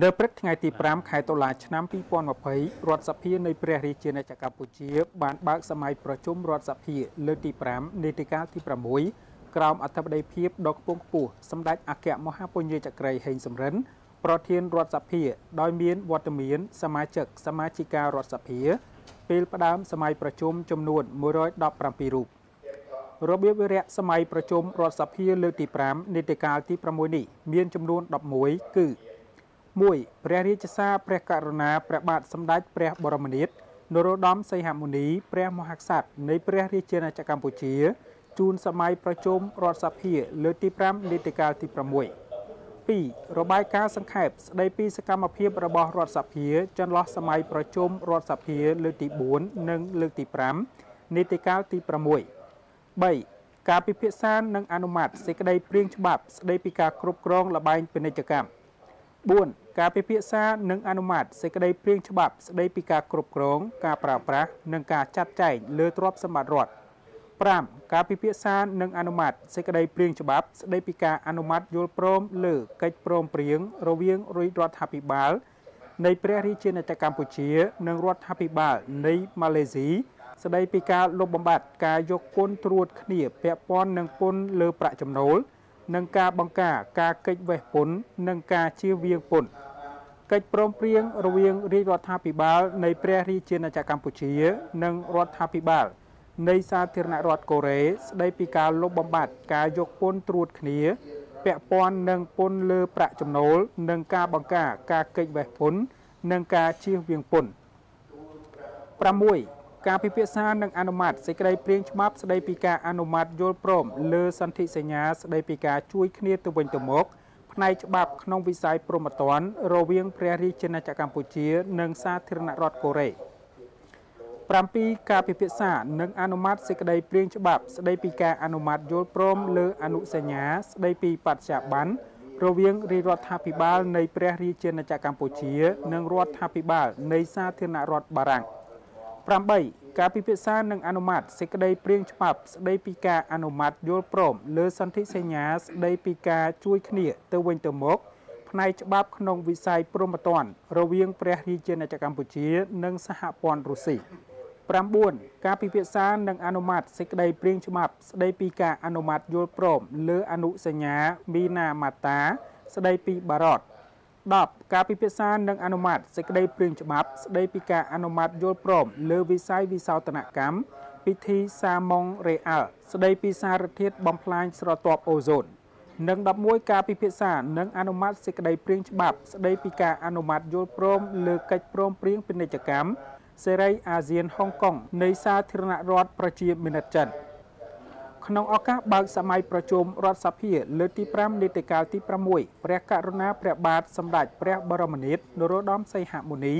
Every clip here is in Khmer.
នៅព្រឹកថ្ងៃទី5ខែតុលាឆ្នាំ2020រដ្ឋសភានៃព្រះរាជាណាចក្រកម្ពុជា បានបើកសម័យប្រជុំរដ្ឋសភាលើកទី5នាទីកាលទី6ក្រោមអធិបតីភាពដ៏ខ្ពង់ខ្ពស់សម្ដេចអគ្គមហាពញាចក្រីហេងសំរិន ប្រធានរដ្ឋសភាដោយមានវត្តមាន សមាជិកសមាជិការដ្ឋសភា ពេលផ្ដើមសម័យប្រជុំចំនួន117រូបរបៀបវិរៈសម័យប្រជុំរដ្ឋសភាលើកទី5នាទីកាលទី6នេះ មានចំនួន11គឺ 1. ព្រះរាជសារព្រះករុណាព្រះបាទសម្ដេចព្រះបរមនាថនរោត្តមសីហមុនីព្រះមហាក្សត្រនៃព្រះរាជាណាចក្រកម្ពុជា ជូនសម័យប្រជុំរដ្ឋសភាលើកទី5នីតិកាលទី6 2. របាយការណ៍សង្ខេបស្ដីពីសកម្មភាពរបស់រដ្ឋសភាចន្លោះសម័យប្រជុំរដ្ឋសភាលើកទី4និងលើកទី5នីតិកាលទី6 3. ការពិភាក្សានិង អនុម័តសេចក្តីព្រាងច្បាប់ស្ដីពីការគ្រប់គ្រងលបែងពាណិជ្ជកម្ម4ការពិភាក្សានិងអនុម័តសេចក្តីព្រាងច្បាប់ស្តីពីការគ្រប់គ្រងការប្រើប្រាស់និងការចាត់ចែងលើទ្រព្យសម្បត្តិរដ្ឋ5ការពិភាក្សានិងអនុម័តសេចក្តីព្រាងច្បាប់ស្តីពីការអនុម័តយល់ព្រម លើកិច្ចព្រមព្រៀងរវាងរដ្ឋាភិបាល នៃព្រះរាជាណាចក្រកម្ពុជានិងរដ្ឋាភិបាល នៃម៉ាឡេស៊ីស្តីពីការលុបបំបាត់ ការយកពន្ធត្រួតគ្នាពាក់ព័ន្ធនឹងពន្ធលើប្រាក់ចំណូលនិងការបង្ការការកិច្ចវេះពន្ធនិងការជៀសវាងពន្ធកិច្ចព្រមព្រៀងរវាងរាជរដ្ឋាភិបាល នៃព្រះរាជាណាចក្រកម្ពុជា និងរដ្ឋាភិបាល នៃសាធារណរដ្ឋកូរ៉េស្ដីពីការលុបបំបាត់ការយកពន្ធត្រួតគ្នាពាក់ព័ន្ធនឹងពន្ធលើ ប្រាក់ចំណូលនិងការបង្ការការកិច្ចវេះពន្ធនិងការជៀសវាងពន្ធ6ការពិភាក្សានិងអនុម័តសេចក្តីព្រាងច្បាប់ស្តីពីការអនុម័តយល់ព្រមលើសន្ធិសញ្ញាស្តីពីការជួយគ្នាទៅវិញទៅមកផ្នែកច្បាប់ក្នុងវិស័យព្រហ្មទណ្ឌរវាងព្រះរាជាណាចក្រកម្ពុជានិងសាធារណរដ្ឋកូរ៉េ7ការពិភាក្សានិងអនុម័តសេចក្តីព្រាងច្បាប់ស្តីពីការអនុម័តយល់ព្រមលើអនុសញ្ញាស្តីពីបច្ចាប័ន្នរវាងរាជរដ្ឋាភិបាលនៃព្រះរាជាណាចក្រកម្ពុជានិងរដ្ឋាភិបាលនៃសាធារណរដ្ឋបារាំង។8ការពិភាក្សានិងអនុម័តសេចក្តីព្រាងច្បាប់ស្តីពីការអនុម័តយល់ព្រមលើសន្ធិសញ្ញាស្តីពីការជួយគ្នាទៅវិញទៅមក ផ្នែកច្បាប់ក្នុងវិស័យព្រហ្មទណ្ឌរវាងព្រះរាជាណាចក្រកម្ពុជា និងសហព័ន្ធរុស្ស៊ី9ការពិភាក្សានិងអនុម័តសេចក្តីព្រាងច្បាប់ស្តីពីការអនុម័តយល់ព្រមលើអនុសញ្ញាមីណាម៉ាតា ស្តីពីបារត10ការពិភាក្សានិងអនុម័តសេចក្តីព្រាងច្បាប់ស្តីពីការអនុម័តយល់ព្រមលើវិស័យវិសោធនកម្មពិធីសាម៉ងរេអាល់ស្តីពីសារធាតុបំផ្លាញស្រទាប់អូโซននិង11ការពិភាក្សានិងអនុម័តសេចក្តីព្រាងច្បាប់ស្តីពីការអនុម័តយល់ព្រមលើកិច្ចព្រមព្រៀងពាណិជ្ជកម្មសេរីអាស៊ានហុងកុងនៃសាធារណរដ្ឋប្រជាមានិតចិន។ក្នុងឱកាសបើកសម័យប្រជុំរដ្ឋសភាលើកទី5នាទីកាលទី6ព្រះករុណាព្រះបាទសម្ដេចព្រះបរមនាថនរោត្តមសីហមុនី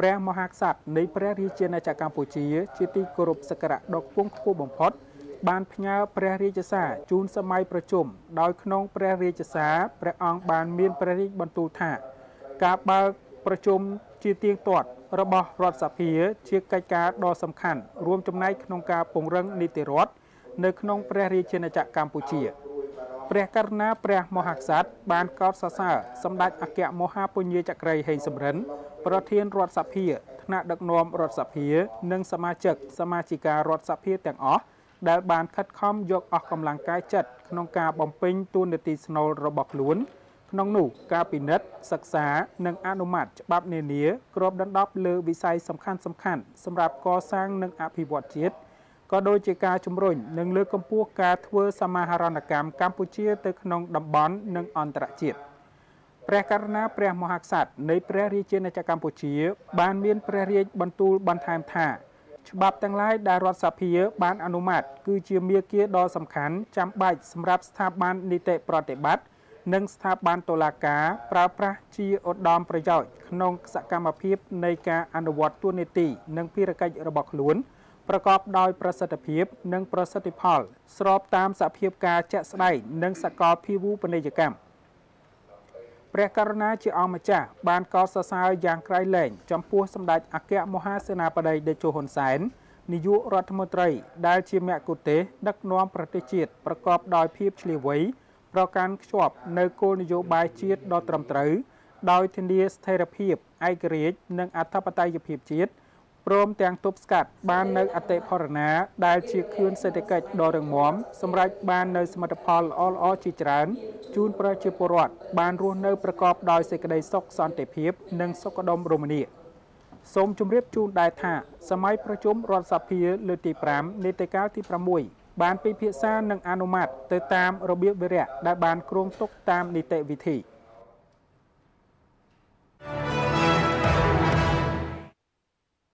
ព្រះមហាក្សត្រនៃព្រះរាជាណាចក្រកម្ពុជា ជាទីគោរពសក្ការៈដ៏ខ្ពង់ខ្ពស់បំផុត បានផ្ញើព្រះរាជសារជូនសម័យប្រជុំដោយក្នុងព្រះរាជសារព្រះអង្គបានមានព្រះរាជបន្ទូលថាការបើកប្រជុំជាទៀងទាត់របស់រដ្ឋសភាជាកិច្ចការដ៏សំខាន់រួមចំណែកក្នុងការពង្រឹងនីតិរដ្ឋនៅក្នុងព្រះរាជាណាចក្រកម្ពុជាព្រះករុណាព្រះ មហាក្សត្របានកោតសរសើរសម្ដេចអគ្គមហាពញាចក្រីហេងសំរិនប្រធានរដ្ឋសភា ថ្នាក់ដឹកនាំរដ្ឋសភានិងសមាជិក សមាជិការដ្ឋសភា ទាំងអស់ដែលបានខិតខំយកអស់កម្លាំងកាយចិត្តក្នុងការបំពេញទួនាទីស្នូលរបស់ខ្លួនក្នុងនោះការពិនិត្យសិក្សានិង អនុម័តច្បាប់នានាគ្របដណ្ដប់លើវិស័យសំខាន់ៗសម្រាប់កសាងនិង អភិវឌ្ឍជាតិក៏ដូចជាការជំរុញនិងលើកកម្ពស់ការធ្វើសមាហរណកម្មកម្ពុជា ទៅក្នុងតំបន់និងអន្តរជាតិព្រះករណា ព្រះមហាក្សត្រនៃព្រះរាជាណាចក្រកម្ពុជា បានមានព្រះរាជបន្ទូលបន្ថែមថាច្បាប់ទាំងឡាយដែលរដ្ឋសភាបានអនុម័តគឺជាមាគ៌ាដ៏សំខាន់ចាំបាច់សម្រាប់ស្ថាប័ននីតិប្រតិបត្តិនិងស្ថាប័នតុលាការប្រើប្រាស់ជាឧត្តមប្រយោជន៍ក្នុងសកម្មភាពនៃការអនុវត្តទួនាទីនិងភារកិច្ចរបស់ខ្លួន។ប្រកបដោយប្រសិទ្ធភាព និងប្រសិទ្ធផល ស្របតាមសភាពការជាក់ស្ដែងនិងសកលភាវូបនីយកម្មព្រះករុណាជាអង្គម្ចាស់បានកោតសរសើរយ៉ាងក្រៃលែងចំពោះសម្តេចអគ្គមហាសេនាបតីតេជោហ៊ុនសែននាយករដ្ឋមន្ត្រីដែលជាមគ្គុទេសដឹកនាំ ប្រទេសជាតិប្រកបដោយភាពឆ្លៀវវៃប្រកាន់ខ្ជាប់នៅគោលនយោបាយជាតិដ៏ត្រឹមត្រូវដោយធានាស្ថិរភាពឯករាជ្យនិងអធិបតេយ្យភាពជាតិព្រមទាំងទប់ស្កាត់បាននៅអតិផរណា ដែល ជាខឿនសេដ្ឋកិច្ចដ៏រឹងមាំសម្រាប់បាននៅសមិទ្ធផលល្អល្អជាច្រើនជូនប្រជាពលរដ្ឋបានរស់នៅប្រកបដោយសេចក្តីសុខសន្តិភាពនិងសុខដុមរមនាសូមជម្រាបជូនដែរថាសម័យប្រជុំរដ្ឋសភាលើកទី5នាទីកាលទី6បានពិភាក្សានិងអនុម័តទៅតាមរបៀបវិរៈដែលបានគ្រោងទុកតាមនីតិវិធី។